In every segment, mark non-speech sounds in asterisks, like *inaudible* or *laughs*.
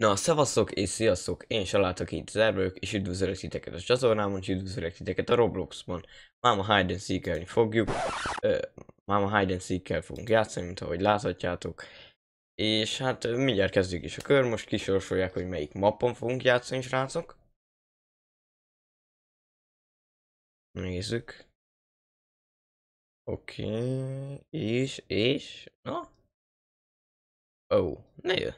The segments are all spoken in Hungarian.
Na, szevaszok és sziasztok! Én Salátok itt Zerbrők, és üdvözlök titeket a csatornámon, és üdvözlök titeket a Robloxban. Máma Hide and seek fogjuk. Ö, máma Hide and seek fogunk játszani, mint ahogy láthatjátok. És hát mindjárt kezdjük is a kör, most kisorsolják, hogy melyik mappon fogunk játszani, srácok. Nézzük. Oké, okay. és, és, na? Ó, oh, ne jö.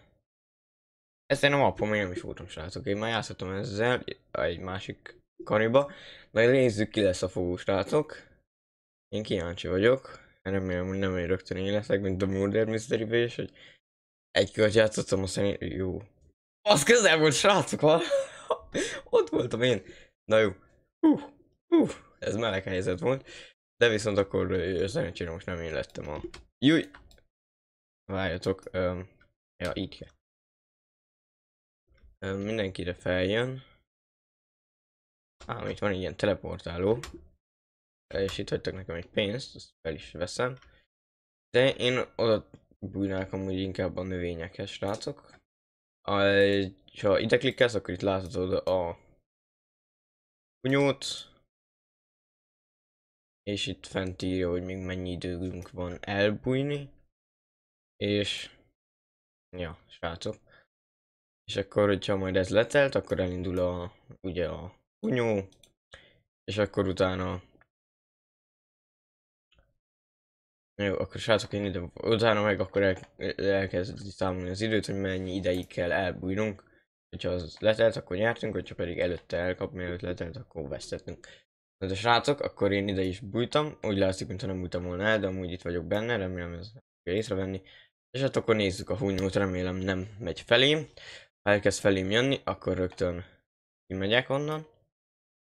Ezt én nem apom, én nem is voltam srácok. Én már játszottam ezzel egy másik kariba. Majd nézzük ki lesz a fogó srácok. Én kíváncsi vagyok. Remélem, hogy nem én rögtön én leszek, mint a Murder mystery és hogy egy kört játszottam, aztán én... jó. Az közel volt srácok, van. Ott voltam én. Na jó. Hú, hú, ez meleg helyzet volt. De viszont akkor szerencsére most nem én lettem a... Júj! Várjatok, um, ja, így kell. Mindenkire feljön. Ám, itt van egy ilyen teleportáló. És itt hagytak nekem egy pénzt, azt fel is veszem. De én oda bújnálk amúgy inkább a növényekhez, srácok. A, ha ide klikkelsz, akkor itt láthatod a kunyót. És itt fent írja, hogy még mennyi időnk van elbújni. És... Ja, srácok. És akkor, hogyha majd ez letelt, akkor elindul a, ugye a kunyó, és akkor utána... Jó, akkor srácok, én ide, utána meg akkor el, elkezd számolni az időt, hogy mennyi ideig kell elbújnunk. Hogyha az letelt, akkor nyertünk, hogyha pedig előtte elkap, mielőtt letelt, akkor vesztettünk. Na de srácok, akkor én ide is bújtam, úgy látszik, mintha nem bújtam volna el, de amúgy itt vagyok benne, remélem ez észrevenni. És hát akkor nézzük a hunyót, remélem nem megy felém. Ha elkezd felém jönni, akkor rögtön kimegyek onnan.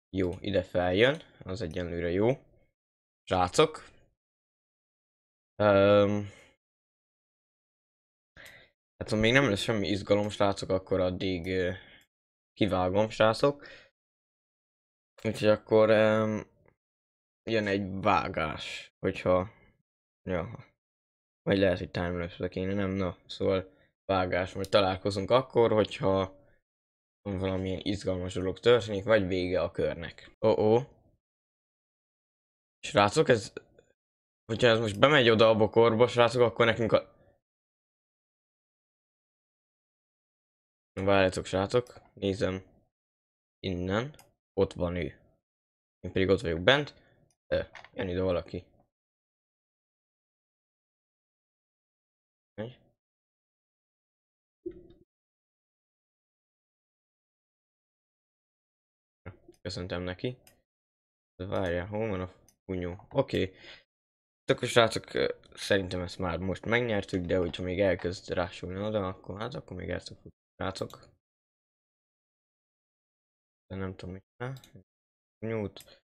Jó, ide feljön, az egyenlőre jó. Srácok. Um, hát ha még nem lesz semmi izgalom, srácok, akkor addig uh, kivágom, srácok. Úgyhogy akkor um, jön egy vágás, hogyha... Ja. Vagy lehet, hogy timelapse lapse kéne, nem? Na, szóval vágás, vagy találkozunk akkor, hogyha valamilyen izgalmas dolog történik, vagy vége a körnek. Ó, oh -oh. Srácok, ez... Hogyha ez most bemegy oda a bokorba, srácok, akkor nekünk a... Várjátok, srácok, nézem innen, ott van ő. Én pedig ott vagyok bent, de jön ide valaki. köszöntem neki. De várjál, hol van a kunyó? Oké. Okay. Akkor srácok, szerintem ezt már most megnyertük, de hogyha még elkezd rásulni oda, akkor hát akkor még ezt tudjuk srácok. De nem tudom mit. Nyújt.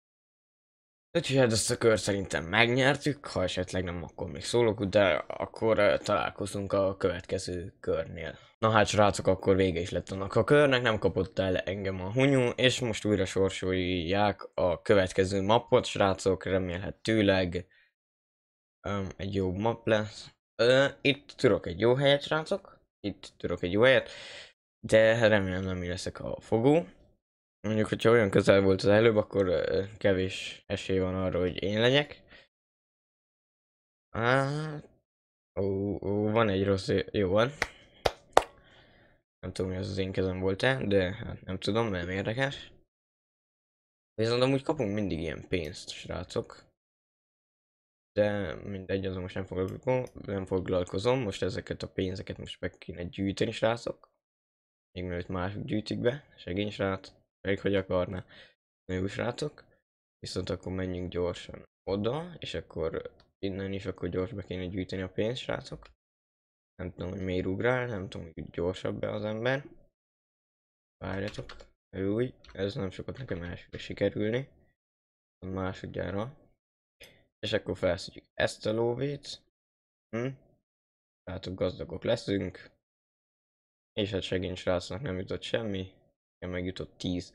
Úgyhogy hát ezt a kör szerintem megnyertük, ha esetleg nem, akkor még szólok, de akkor találkozunk a következő körnél. Na hát srácok, akkor vége is lett annak a körnek, nem kapott el engem a hunyú, és most újra sorsolják a következő mappot, srácok, remélhetőleg um, egy jó map lesz. Uh, itt tudok egy jó helyet, srácok, itt tudok egy jó helyet, de remélem nem leszek a fogó. Mondjuk, hogyha olyan közel volt az előbb, akkor kevés esély van arra, hogy én legyek. Á, hát, ó, ó, van egy rossz, jó van. Nem tudom, hogy az az én kezem volt-e, de hát nem tudom, nem érdekes. Viszont amúgy kapunk mindig ilyen pénzt, srácok. De mindegy, azon most nem foglalkozom, nem foglalkozom. Most ezeket a pénzeket most meg kéne gyűjteni, srácok. Még mielőtt mások gyűjtik be, segény srác. Még hogy akarná. Na jó srácok, viszont akkor menjünk gyorsan oda, és akkor innen is akkor gyors be kéne gyűjteni a pénzt, srácok. Nem tudom, hogy miért ugrál, nem tudom, hogy gyorsabb be az ember. Várjatok, úgy, ez nem sokat nekem elsőre sikerülni. A másodjára. És akkor felszedjük ezt a lóvét. Hm? Látok, gazdagok leszünk. És hát segíts srácnak nem jutott semmi megjutott 10.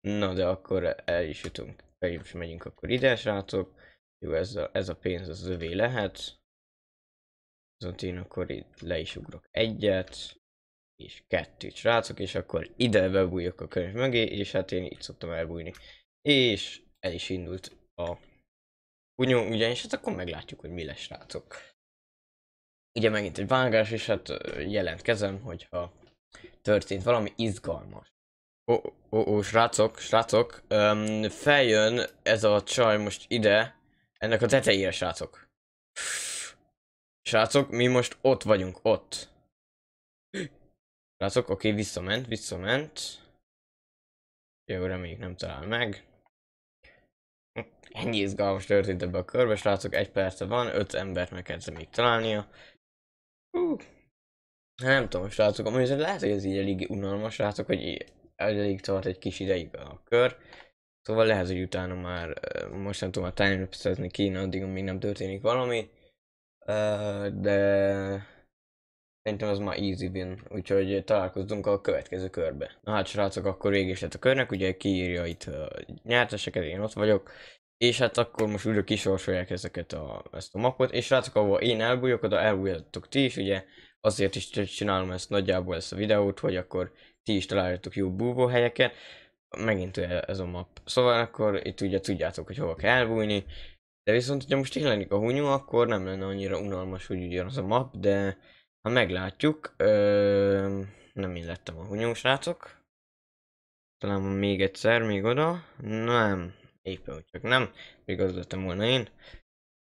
Na de akkor el is jutunk, el is megyünk akkor ide, srácok. Jó, ez a, ez a pénz az övé lehet. Viszont én akkor itt le is ugrok egyet, és kettőt, srácok, és akkor ide bebújok a könyv mögé, és hát én itt szoktam elbújni. És el is indult a kunyó, ugyanis hát akkor meglátjuk, hogy mi lesz, srácok. Ugye megint egy vágás, és hát jelentkezem, hogyha történt valami izgalmas. Ó, ó, ó, srácok, srácok, um, feljön ez a csaj most ide, ennek a tetejére, srácok. Srácok, mi most ott vagyunk, ott. Srácok, oké, okay, visszament, visszament. Jó, reméljük nem talál meg. Ennyi izgalmas történt ebbe a körbe, srácok, egy perce van, öt embert meg kellett még találnia. Uh. Nem tudom, srácok, amúgy lehet, hogy ez így elég unalmas, srácok, hogy elég tart egy kis ideig a kör. Szóval lehet, hogy utána már most mostantól már timelapse-ezni kéne, addig még nem történik valami. De Szerintem az már easy win, úgyhogy találkozunk a következő körbe. Na hát srácok, akkor végig is lett a körnek, ugye kiírja itt a nyerteseket, én ott vagyok. És hát akkor most újra kisorsolják ezeket a, ezt a mapot, és srácok, ahol én elbújok, oda elbújjatok ti is, ugye azért is csinálom ezt nagyjából ezt a videót, hogy akkor ti is találjátok jó búvóhelyeket. Megint ez a map. Szóval akkor itt ugye tudjátok, hogy hova kell elbújni. De viszont, hogyha most jelenik a hunyó, akkor nem lenne annyira unalmas, hogy ugyanaz a map, de ha meglátjuk, ö, nem én lettem a hunyó, srácok. Talán még egyszer, még oda. Nem, éppen úgy csak nem, még az lettem volna én.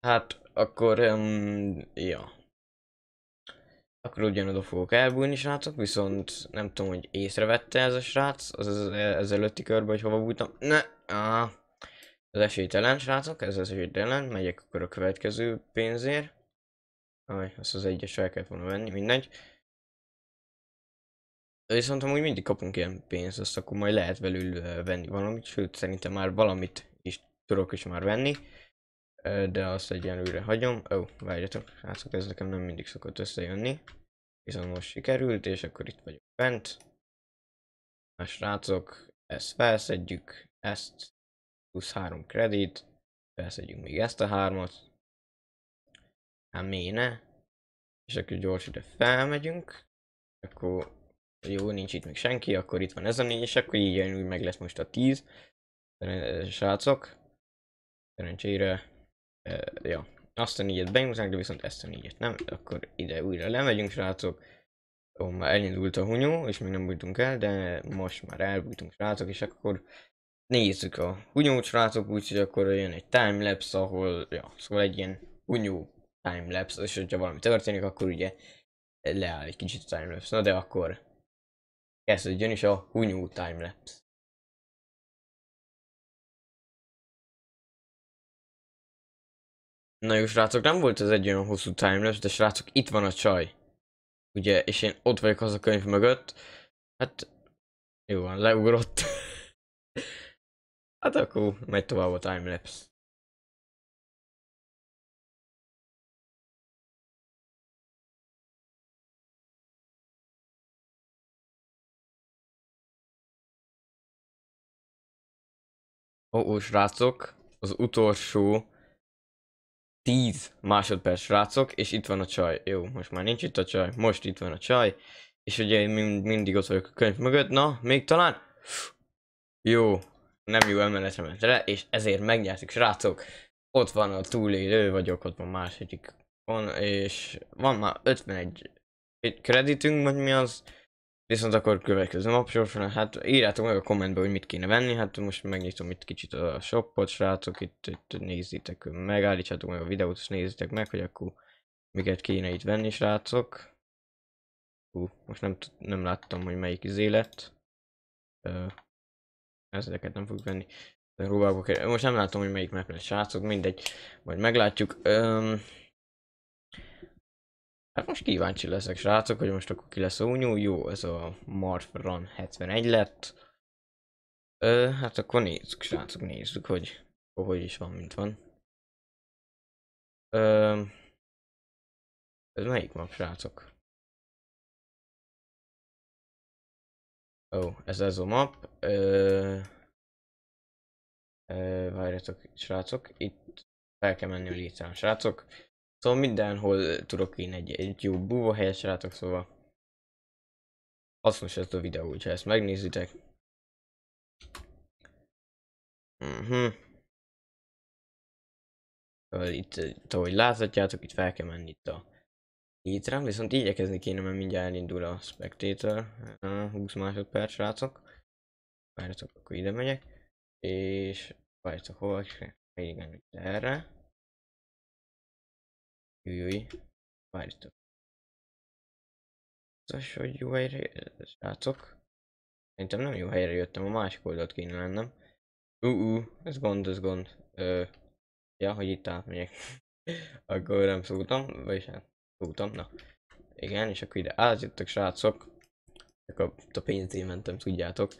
Hát, akkor, um, ja, akkor ugyanoda fogok elbújni, srácok, viszont nem tudom, hogy észrevette ez a srác, az, az, az e, előtti körben, hogy hova bújtam. Ne, Ah. Ez esélytelen, srácok, ez az esélytelen, megyek akkor a következő pénzért. Aj, azt az egyes el kellett volna venni, mindegy. Viszont amúgy mindig kapunk ilyen pénzt, azt akkor majd lehet belül venni valamit, sőt szerintem már valamit is tudok is már venni de azt egyenlőre hagyom. Ó, oh, várjatok, hát ez nekem nem mindig szokott összejönni. Viszont most sikerült, és akkor itt vagyok bent. A srácok, ezt felszedjük, ezt, plusz 3 kredit, felszedjük még ezt a hármat. Hát méne. És akkor gyors ide felmegyünk. Akkor jó, nincs itt még senki, akkor itt van ez a négy, és akkor így jön, úgy meg lesz most a 10. Srácok. Szerencsére Uh, ja, azt a négyet benyomták, de viszont ezt a négyet nem. Akkor ide újra lemegyünk, srácok. Ó, már elindult a hunyó, és még nem bújtunk el, de most már elbújtunk, srácok, és akkor nézzük a hunyót, srácok, úgyhogy akkor jön egy timelapse, ahol, ja, szóval egy ilyen hunyó timelapse, és hogyha valami történik, akkor ugye leáll egy kicsit a timelapse. Na de akkor kezdődjön is a hunyó timelapse. Na jó, srácok, nem volt ez egy olyan hosszú timelapse, de srácok, itt van a csaj. Ugye, és én ott vagyok az a könyv mögött. Hát, jó van, leugrott. *laughs* hát akkor megy tovább a timelapse. Ó, oh, srácok, az utolsó 10 másodperc, srácok, és itt van a csaj. Jó, most már nincs itt a csaj, most itt van a csaj. És ugye én mindig ott vagyok a könyv mögött, na, még talán? Jó, nem jó emeletre ment le, és ezért megnyertük, srácok. Ott van a túlélő vagyok, ott van másodikon és van már 51 kreditünk, vagy mi az? Viszont akkor következő nap sorsan, hát írjátok meg a kommentbe, hogy mit kéne venni, hát most megnyitom itt kicsit a shopot, srácok, itt, itt nézzétek meg, állítsátok meg a videót, és nézzétek meg, hogy akkor miket kéne itt venni, srácok. Hú, most nem, nem láttam, hogy melyik izé lett. Uh, ezeket nem fogjuk venni. Próbálok, most nem látom, hogy melyik map lett, srácok, mindegy. Majd meglátjuk. Um, Hát most kíváncsi leszek, srácok, hogy most akkor ki lesz a unyú. Jó, ez a Run 71 lett. Ö, hát akkor nézzük, srácok, nézzük, hogy hogy is van, mint van. Ö, ez melyik map, srácok? Ó, oh, ez ez a map. Ö, ö, várjatok, srácok, itt fel kell menni a létrán, srácok. Szóval mindenhol tudok én egy, egy jó búvóhelyet srácok, szóval hasznos ez a videó, hogyha ezt megnézitek. Uh mhm. -huh. Szóval itt, itt, ahogy láthatjátok, itt fel kell menni itt a hétre, viszont igyekezni kéne, mert mindjárt elindul a Spectator, 20 másodperc srácok. Várjatok, akkor ide megyek, és várjatok, hova kell, igen, erre. Júj, várjatok. Az, hogy jó helyre srácok. Szerintem nem jó helyre jöttem, a másik oldalt kéne lennem. Ú, uh, uh, ez gond, ez gond. Ö, ja, hogy itt átmegyek. *laughs* akkor nem szóltam, vagyis hát szóltam, na. Igen, és akkor ide átjöttek srácok. Csak a, a pénzé mentem, tudjátok.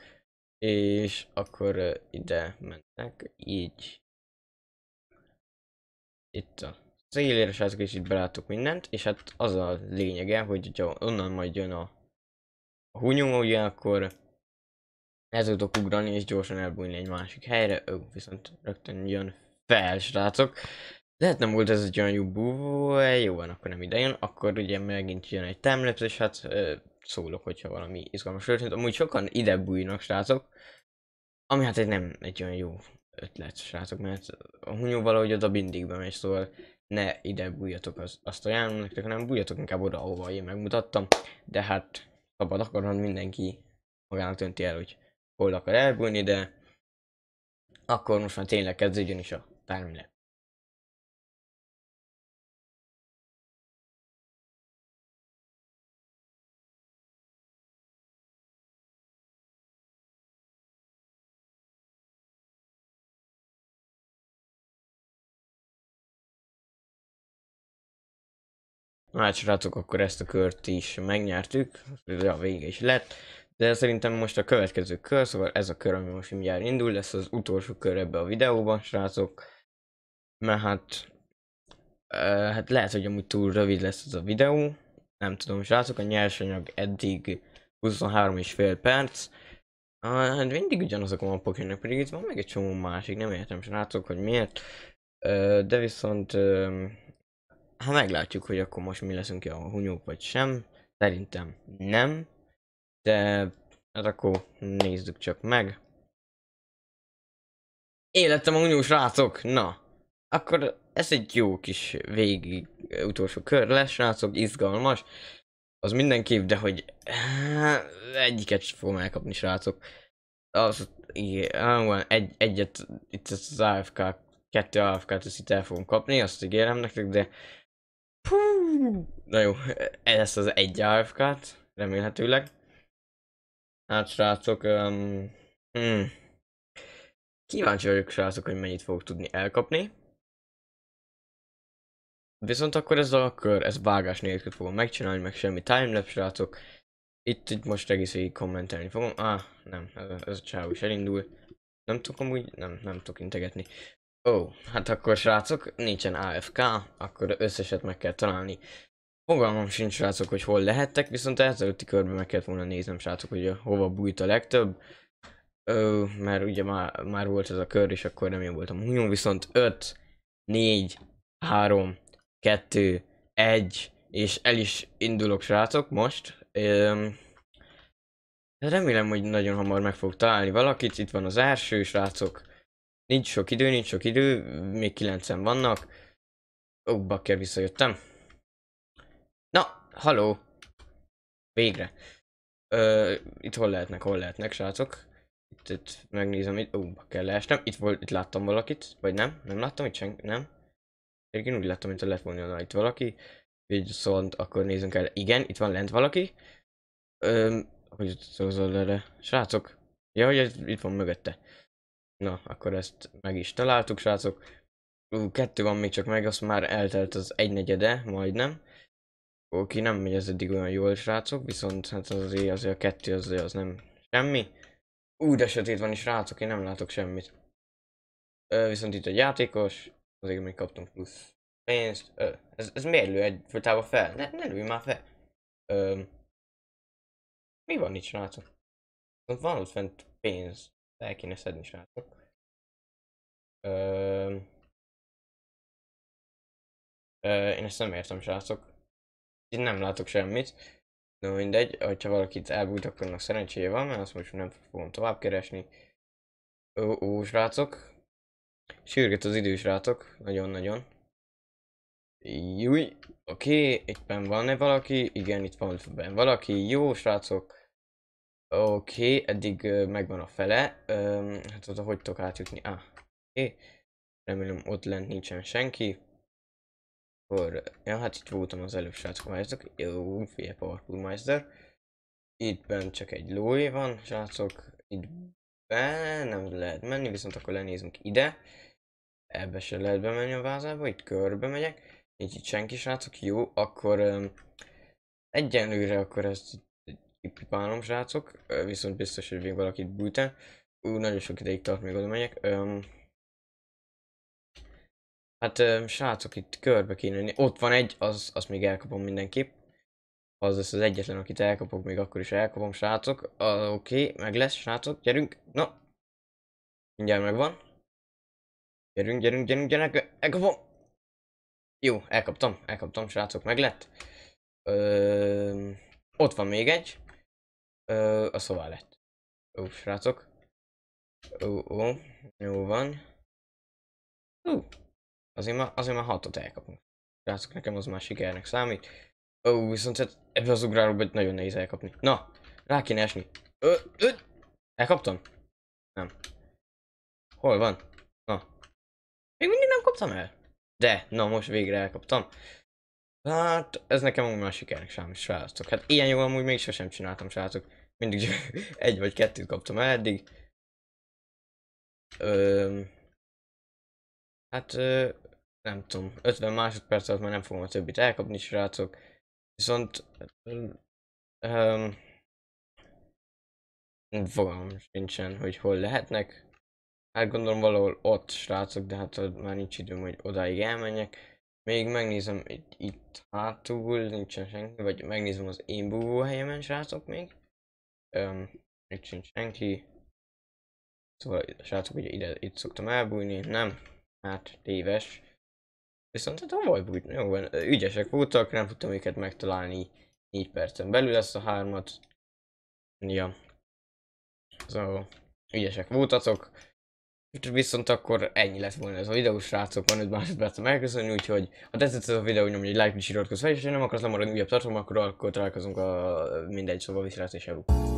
És akkor ide mentek, így. Itt a az élére se kicsit beláttuk mindent, és hát az a lényege, hogy ha onnan majd jön a, a hunyó, ugye akkor ez tudok ugrani és gyorsan elbújni egy másik helyre, ő viszont rögtön jön fel, srácok. Lehet nem volt ez egy olyan jó búvó, eh, jó van, akkor nem ide jön, akkor ugye megint jön egy timelapse, és hát ö, szólok, hogyha valami izgalmas történt. Amúgy sokan ide bújnak, srácok, ami hát egy nem egy olyan jó ötlet, srácok, mert a hunyó valahogy oda mindig bemegy, szóval ne ide bújjatok, az, azt ajánlom nektek, hanem bújjatok inkább oda, ahova én megmutattam, de hát szabad akarom, mindenki magának dönti el, hogy hol akar elbújni, de akkor most már tényleg kezdődjön is a timeline. Hát srácok, akkor ezt a kört is megnyertük, a vége is lett, de szerintem most a következő kör, szóval ez a kör, ami most mindjárt indul, lesz az utolsó kör ebbe a videóban, srácok, mert hát, e, hát lehet, hogy amúgy túl rövid lesz ez a videó, nem tudom, srácok, a nyersanyag eddig 23,5 perc, hát mindig ugyanazok a mapok jönnek, pedig itt van meg egy csomó másik, nem értem srácok, hogy miért, de viszont ha meglátjuk, hogy akkor most mi leszünk a hunyók vagy sem. Szerintem nem, de hát akkor nézzük csak meg. Életem a hunyós rácok, na. Akkor ez egy jó kis végig utolsó kör lesz, srácok, izgalmas. Az mindenképp, de hogy hát, egyiket sem fogom elkapni, srácok. Az, igen, egy, egyet, itt az AFK, kettő AFK-t ezt itt el fogom kapni, azt ígérem nektek, de Na jó, ez az egy AFK-t, remélhetőleg. Hát srácok, um, hmm. kíváncsi vagyok srácok, hogy mennyit fogok tudni elkapni. Viszont akkor ez a kör, ez vágás nélkül fogom megcsinálni, meg semmi timelapse srácok. Itt, itt most egész végig kommentelni fogom. Ah, nem, ez, ez a csáv is elindul. Nem tudok amúgy, nem, nem tudok integetni. Ó, hát akkor srácok, nincsen AFK, akkor összeset meg kell találni. Fogalmam sincs srácok, hogy hol lehettek, viszont előtti körben meg kellett volna néznem srácok, hogy hova bújt a legtöbb. Ö, mert ugye már, már volt ez a kör, és akkor nem volt voltam hunyom, viszont 5, 4, 3, 2, 1, és el is indulok srácok most. Ö, remélem, hogy nagyon hamar meg fog találni valakit, itt van az első srácok. Nincs sok idő, nincs sok idő, még kilencen vannak. Ó, oh, bakker, visszajöttem. Na, haló! Végre. Ö, itt hol lehetnek, hol lehetnek, srácok? Itt, itt megnézem, itt, ó, oh, bakker, leestem. Itt, volt, itt láttam valakit, vagy nem? Nem láttam itt senki, nem? Én úgy láttam, mintha lett volna itt valaki. Így szóval akkor nézzünk el. Igen, itt van lent valaki. Öm, hogy szózol erre? Srácok? Ja, hogy itt van mögötte. Na, akkor ezt meg is találtuk, srácok. Ú, kettő van még csak meg, azt már eltelt az egynegyede, majdnem. Oké, nem megy ez eddig olyan jól, srácok, viszont hát az azért, azért a kettő azért az nem semmi. Úgy de sötét van is, srácok, én nem látok semmit. Ö, viszont itt egy játékos, azért még kaptunk plusz pénzt. Ö, ez, ez miért lő folytába fel? Ne, ne lőj már fel. Ö, mi van itt, srácok? Van ott fent pénz. El kéne szedni, srácok. Ö... Ö, én ezt nem értem, srácok. Én nem látok semmit. De mindegy, hogyha valakit elbújt, akkor annak szerencséje van, mert azt most nem fogom tovább keresni. Ó, ó srácok. Sürget az idős srácok. Nagyon-nagyon. Júj, oké, okay, itt van-e valaki? Igen, itt van ben valaki. Jó, srácok. Oké, okay, eddig uh, megvan a fele. Um, hát oda hogy tudok átjutni? Ah, oké. Okay. Remélem ott lent nincsen senki. Akkor, ja hát itt voltam az előbb srácok, várjátok. Jó, fél parkourmeister. Itt bent csak egy lóé van, srácok. Itt be nem lehet menni, viszont akkor lenézünk ide. Ebbe se lehet bemenni a vázába, itt körbe megyek. Nincs itt senki srácok, jó, akkor um, egyenlőre akkor ezt pipálom, srácok, viszont biztos, hogy még valakit bújtál. Ú, nagyon sok ideig tart, még oda megyek. Öm... hát, öm, srácok, itt körbe kéne lenni. Ott van egy, az, azt még elkapom mindenképp. Az lesz az egyetlen, akit elkapok, még akkor is elkapom, srácok. Oké, okay, meg lesz, srácok, gyerünk. Na, mindjárt megvan. Gyerünk, gyerünk, gyerünk, gyerünk, elkapom. Jó, elkaptam, elkaptam, srácok, meg lett. Ö, ott van még egy. Ö, a szóval lett. Ó, srácok. Ó, ó, jó van. Ú, azért már, azért már hatot elkapunk. Srácok, nekem az már sikernek számít. Ó, viszont hát ebből az ugrálóba nagyon nehéz elkapni. Na, rá kéne esni. Ö, ö, elkaptam? Nem. Hol van? Na. Még mindig nem kaptam el. De, na most végre elkaptam. Hát, ez nekem úgy már sikernek sem, srácok. Hát ilyen jól amúgy még sosem csináltam, srácok. Mindig *laughs* egy vagy kettőt kaptam el eddig. Ö, hát, ö, nem tudom, 50 másodperc alatt már nem fogom a többit elkapni, srácok. Viszont... Ö, ö, fogalmam sincsen, hogy hol lehetnek. Hát gondolom valahol ott, srácok, de hát már nincs időm, hogy odáig elmenjek. Még megnézem itt, itt hátul, nincsen senki, vagy megnézem az én helyemen, srácok még. Öm, itt sincs senki. Szóval, srácok, ugye ide, itt szoktam elbújni, nem? Hát, téves. Viszont hát tavaly bújt, jó van, ügyesek voltak, nem tudtam őket megtalálni 4 percen belül ezt a hármat. Ja. Szóval, ügyesek voltatok. Viszont akkor ennyi lett volna ez a videó, srácok, van 5 másodperc megköszönni, úgyhogy ha tetszett ez a videó, nyomj egy like-t és iratkozz fel, és ha nem akarsz lemaradni újabb tartalomra, akkor, akkor találkozunk a mindegy szóval viszlát és elúgy.